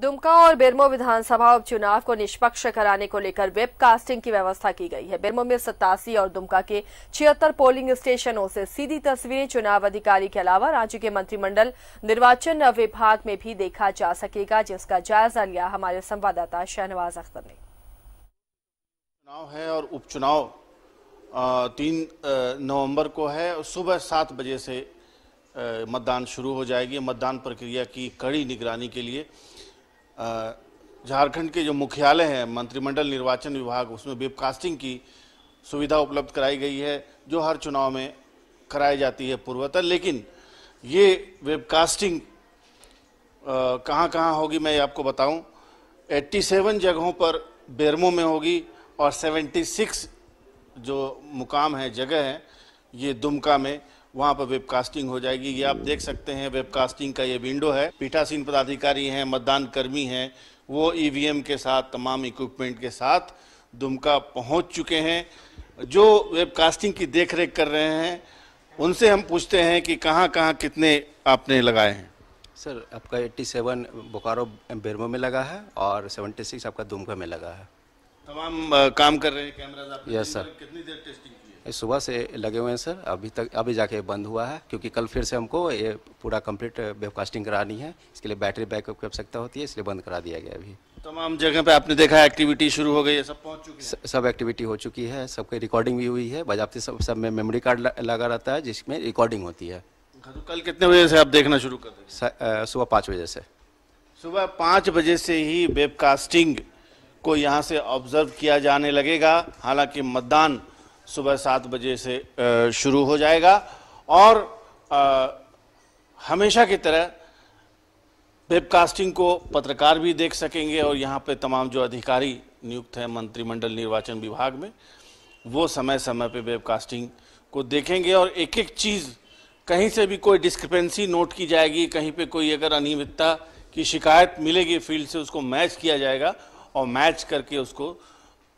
दुमका और बेरमो विधानसभा उपचुनाव को निष्पक्ष कराने को लेकर वेबकास्टिंग की व्यवस्था की गई है बेरमो में सतासी और दुमका के छिहत्तर पोलिंग स्टेशनों से सीधी तस्वीरें चुनाव अधिकारी के अलावा राज्य के मंत्रिमंडल निर्वाचन विभाग में भी देखा जा सकेगा जिसका जायजा लिया हमारे संवाददाता शहनवाज अख्तर ने चुनाव है और उपचुनाव तीन नवम्बर को है सुबह सात बजे से मतदान शुरू हो जाएगी मतदान प्रक्रिया की कड़ी निगरानी के लिए झारखंड के जो मुख्यालय हैं मंत्रिमंडल निर्वाचन विभाग उसमें वेबकास्टिंग की सुविधा उपलब्ध कराई गई है जो हर चुनाव में कराई जाती है पूर्वतर लेकिन ये वेबकास्टिंग कहाँ कहाँ होगी मैं आपको एट्टी सेवन जगहों पर बेरमो में होगी और 76 जो मुकाम है जगह है ये दुमका में वहाँ पर वेबकास्टिंग हो जाएगी ये आप देख सकते हैं वेबकास्टिंग का ये विंडो है पीठासीन पदाधिकारी हैं मतदान कर्मी हैं वो ईवीएम e के साथ तमाम इक्विपमेंट के साथ दुमका पहुँच चुके हैं जो वेबकास्टिंग की देख रेख कर रहे हैं उनसे हम पूछते हैं कि कहाँ कहाँ कितने आपने लगाए हैं सर आपका 87 बोकारो बेरमो में लगा है और 76 आपका दुमका में लगा है तमाम काम कर रहे हैं कैमराज यस सर कितनी देर टेस्टिंग सुबह से लगे हुए हैं सर अभी तक अभी जाके बंद हुआ है क्योंकि कल फिर से हमको ये पूरा कंप्लीट वेबकास्टिंग करानी है इसके लिए बैटरी बैकअप की आवश्यकता होती है इसलिए बंद करा दिया गया अभी तमाम जगह पे आपने देखा एक्टिविटी शुरू हो गई है सब पहुंच चुकी है सब एक्टिविटी हो चुकी है सबके रिकॉर्डिंग भी हुई है बजाते सब सब में मेमोरी कार्ड लगा रहता है जिसमें रिकॉर्डिंग होती है तो कल कितने बजे से आप देखना शुरू कर सुबह पाँच बजे से सुबह पाँच बजे से ही वेबकास्टिंग को यहाँ से ऑब्ज़र्व किया जाने लगेगा हालांकि मतदान सुबह सात बजे से शुरू हो जाएगा और आ, हमेशा की तरह वेबकास्टिंग को पत्रकार भी देख सकेंगे और यहाँ पे तमाम जो अधिकारी नियुक्त हैं मंत्रिमंडल निर्वाचन विभाग में वो समय समय पे वेबकास्टिंग को देखेंगे और एक एक चीज़ कहीं से भी कोई डिस्क्रिपेंसी नोट की जाएगी कहीं पे कोई अगर अनियमितता की शिकायत मिलेगी फील्ड से उसको मैच किया जाएगा और मैच करके उसको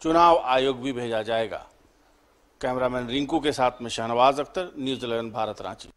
चुनाव आयोग भी भेजा जाएगा कैमरामैन रिंकू के साथ में शहनवाज अख्तर न्यूज इलेवन भारत रांची